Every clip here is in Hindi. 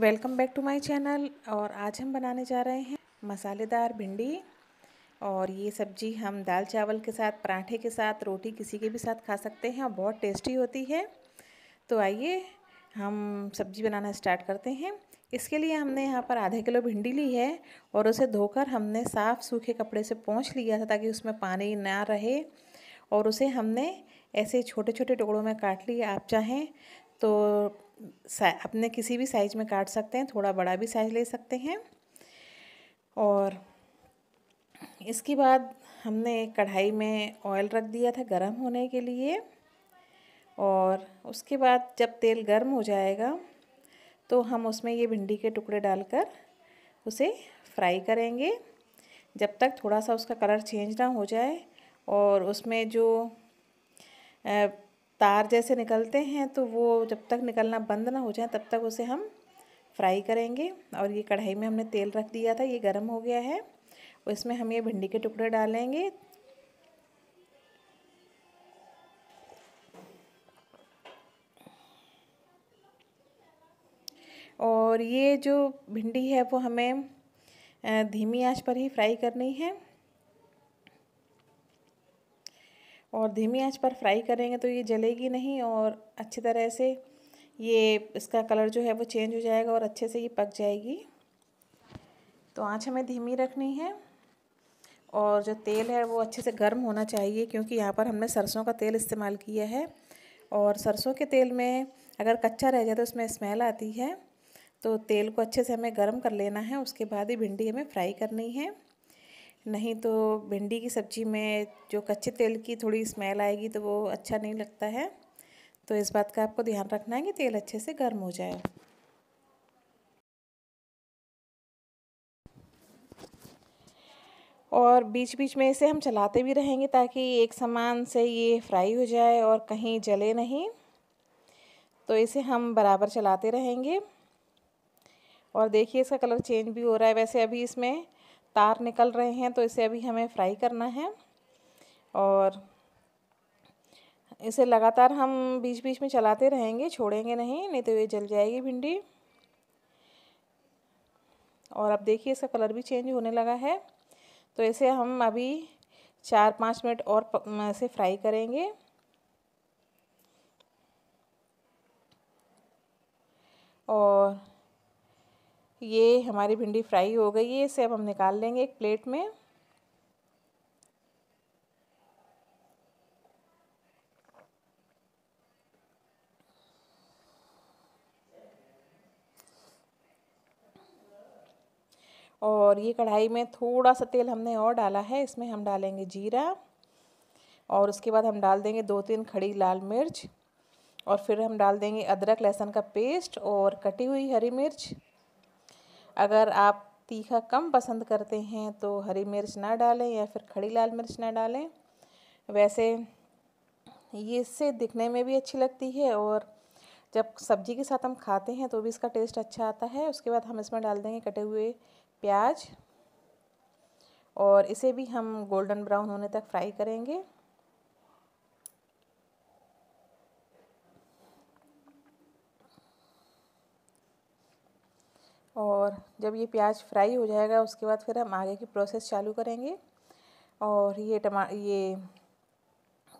welcome back to my channel और आज हम बनाने जा रहे हैं मसालेदार भिंडी और ये सब्जी हम दाल चावल के साथ पराठे के साथ रोटी किसी के भी साथ खा सकते हैं और बहुत टेस्टी होती है तो आइए हम सब्जी बनाना स्टार्ट करते हैं इसके लिए हमने यहाँ पर आधा किलो भिंडी ली है और उसे धोकर हमने साफ़ सूखे कपड़े से पोंछ लिया था ताकि उसमें पानी ना रहे और उसे हमने ऐसे छोटे छोटे टुकड़ों में काट लिया आप चाहें तो अपने किसी भी साइज में काट सकते हैं थोड़ा बड़ा भी साइज ले सकते हैं और इसके बाद हमने एक कढ़ाई में ऑयल रख दिया था गर्म होने के लिए और उसके बाद जब तेल गर्म हो जाएगा तो हम उसमें ये भिंडी के टुकड़े डालकर उसे फ्राई करेंगे जब तक थोड़ा सा उसका कलर चेंज ना हो जाए और उसमें जो तार जैसे निकलते हैं तो वो जब तक निकलना बंद ना हो जाए तब तक उसे हम फ्राई करेंगे और ये कढ़ाई में हमने तेल रख दिया था ये गर्म हो गया है और इसमें हम ये भिंडी के टुकड़े डालेंगे और ये जो भिंडी है वो हमें धीमी आंच पर ही फ्राई करनी है और धीमी आंच पर फ्राई करेंगे तो ये जलेगी नहीं और अच्छी तरह से ये इसका कलर जो है वो चेंज हो जाएगा और अच्छे से ये पक जाएगी तो आँच हमें धीमी रखनी है और जो तेल है वो अच्छे से गर्म होना चाहिए क्योंकि यहाँ पर हमने सरसों का तेल इस्तेमाल किया है और सरसों के तेल में अगर कच्चा रह जाए तो उसमें स्मेल आती है तो तेल को अच्छे से हमें गर्म कर लेना है उसके बाद ही भिंडी हमें फ्राई करनी है नहीं तो भिंडी की सब्ज़ी में जो कच्चे तेल की थोड़ी स्मेल आएगी तो वो अच्छा नहीं लगता है तो इस बात का आपको ध्यान रखना है कि तेल अच्छे से गर्म हो जाए और बीच बीच में इसे हम चलाते भी रहेंगे ताकि एक समान से ये फ्राई हो जाए और कहीं जले नहीं तो इसे हम बराबर चलाते रहेंगे और देखिए इसका कलर चेंज भी हो रहा है वैसे अभी इसमें तार निकल रहे हैं तो इसे अभी हमें फ्राई करना है और इसे लगातार हम बीच बीच में चलाते रहेंगे छोड़ेंगे नहीं नहीं तो ये जल जाएगी भिंडी और अब देखिए इसका कलर भी चेंज होने लगा है तो इसे हम अभी चार पाँच मिनट और इसे फ्राई करेंगे और ये हमारी भिंडी फ्राई हो गई है इसे अब हम निकाल लेंगे एक प्लेट में और ये कढ़ाई में थोड़ा सा तेल हमने और डाला है इसमें हम डालेंगे जीरा और उसके बाद हम डाल देंगे दो तीन खड़ी लाल मिर्च और फिर हम डाल देंगे अदरक लहसुन का पेस्ट और कटी हुई हरी मिर्च अगर आप तीखा कम पसंद करते हैं तो हरी मिर्च ना डालें या फिर खड़ी लाल मिर्च ना डालें वैसे ये इससे दिखने में भी अच्छी लगती है और जब सब्जी के साथ हम खाते हैं तो भी इसका टेस्ट अच्छा आता है उसके बाद हम इसमें डाल देंगे कटे हुए प्याज और इसे भी हम गोल्डन ब्राउन होने तक फ्राई करेंगे और जब ये प्याज फ्राई हो जाएगा उसके बाद फिर हम आगे की प्रोसेस चालू करेंगे और ये टमा ये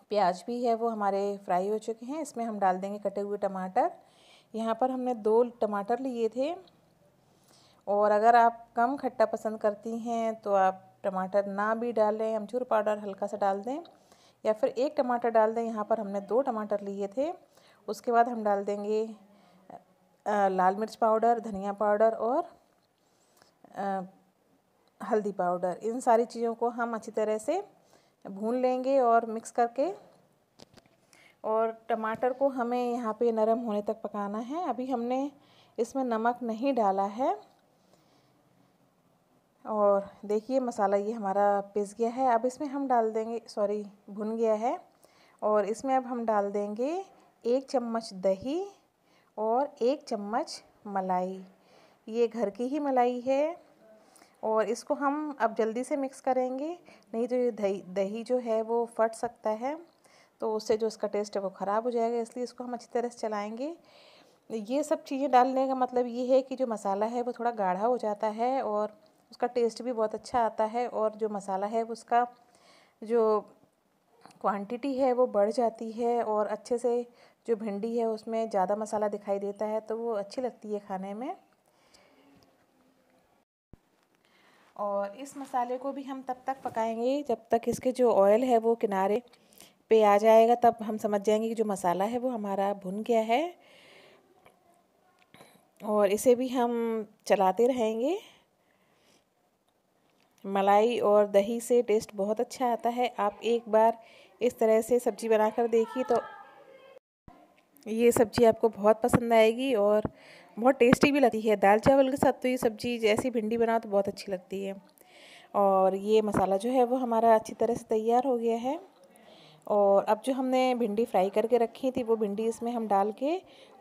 प्याज भी है वो हमारे फ्राई हो चुके हैं इसमें हम डाल देंगे कटे हुए टमाटर यहाँ पर हमने दो टमाटर लिए थे और अगर आप कम खट्टा पसंद करती हैं तो आप टमाटर ना भी डालें अमचूर पाउडर हल्का सा डाल दें या फिर एक टमाटर डाल दें यहाँ पर हमने दो टमाटर लिए थे उसके बाद हम डाल देंगे लाल मिर्च पाउडर धनिया पाउडर और हल्दी पाउडर इन सारी चीज़ों को हम अच्छी तरह से भून लेंगे और मिक्स करके और टमाटर को हमें यहाँ पे नरम होने तक पकाना है अभी हमने इसमें नमक नहीं डाला है और देखिए मसाला ये हमारा पिस गया है अब इसमें हम डाल देंगे सॉरी भुन गया है और इसमें अब हम डाल देंगे एक चम्मच दही और एक चम्मच मलाई ये घर की ही मलाई है और इसको हम अब जल्दी से मिक्स करेंगे नहीं तो ये दही दही जो है वो फट सकता है तो उससे जो इसका टेस्ट है वो ख़राब हो जाएगा इसलिए इसको हम अच्छी तरह से चलाएँगे ये सब चीज़ें डालने का मतलब ये है कि जो मसाला है वो थोड़ा गाढ़ा हो जाता है और उसका टेस्ट भी बहुत अच्छा आता है और जो मसाला है उसका जो क्वांटिटी है वो बढ़ जाती है और अच्छे से जो भिंडी है उसमें ज़्यादा मसाला दिखाई देता है तो वो अच्छी लगती है खाने में और इस मसाले को भी हम तब तक पकाएंगे जब तक इसके जो ऑयल है वो किनारे पे आ जाएगा तब हम समझ जाएंगे कि जो मसाला है वो हमारा भुन गया है और इसे भी हम चलाते रहेंगे मलाई और दही से टेस्ट बहुत अच्छा आता है आप एक बार इस तरह से सब्ज़ी बनाकर देखिए तो ये सब्ज़ी आपको बहुत पसंद आएगी और बहुत टेस्टी भी लगती है दाल चावल के साथ तो ये सब्ज़ी जैसी भिंडी बनाओ तो बहुत अच्छी लगती है और ये मसाला जो है वो हमारा अच्छी तरह से तैयार हो गया है और अब जो हमने भिंडी फ्राई करके रखी थी वो भिंडी इसमें हम डाल के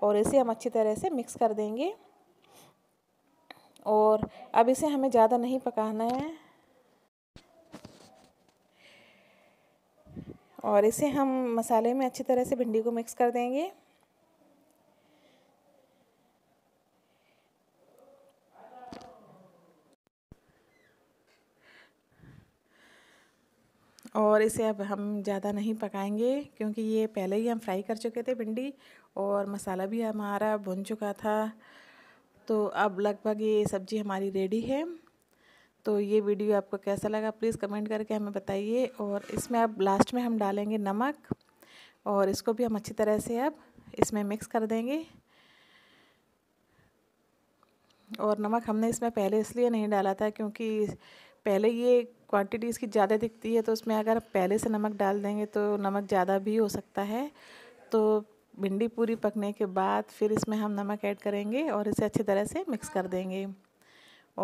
और इसे हम अच्छी तरह से मिक्स कर देंगे और अब इसे हमें ज़्यादा नहीं पकाना है और इसे हम मसाले में अच्छी तरह से भिंडी को मिक्स कर देंगे और इसे अब हम ज़्यादा नहीं पकाएंगे क्योंकि ये पहले ही हम फ्राई कर चुके थे भिंडी और मसाला भी हमारा भुन चुका था तो अब लगभग ये सब्ज़ी हमारी रेडी है तो ये वीडियो आपको कैसा लगा प्लीज़ कमेंट करके हमें बताइए और इसमें अब लास्ट में हम डालेंगे नमक और इसको भी हम अच्छी तरह से अब इसमें मिक्स कर देंगे और नमक हमने इसमें पहले इसलिए नहीं डाला था क्योंकि पहले ये क्वांटिटी इसकी ज़्यादा दिखती है तो उसमें अगर पहले से नमक डाल देंगे तो नमक ज़्यादा भी हो सकता है तो भिंडी पूरी पकने के बाद फिर इसमें हम नमक ऐड करेंगे और इसे अच्छी तरह से मिक्स कर देंगे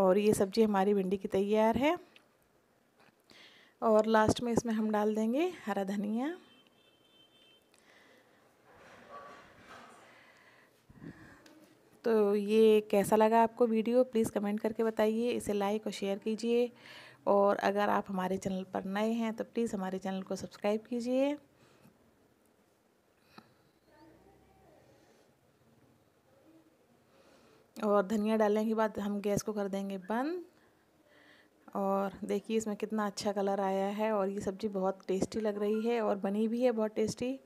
और ये सब्ज़ी हमारी भिंडी की तैयार है और लास्ट में इसमें हम डाल देंगे हरा धनिया तो ये कैसा लगा आपको वीडियो प्लीज़ कमेंट करके बताइए इसे लाइक और शेयर कीजिए और अगर आप हमारे चैनल पर नए हैं तो प्लीज़ हमारे चैनल को सब्सक्राइब कीजिए और धनिया डालने के बाद हम गैस को कर देंगे बंद और देखिए इसमें कितना अच्छा कलर आया है और ये सब्ज़ी बहुत टेस्टी लग रही है और बनी भी है बहुत टेस्टी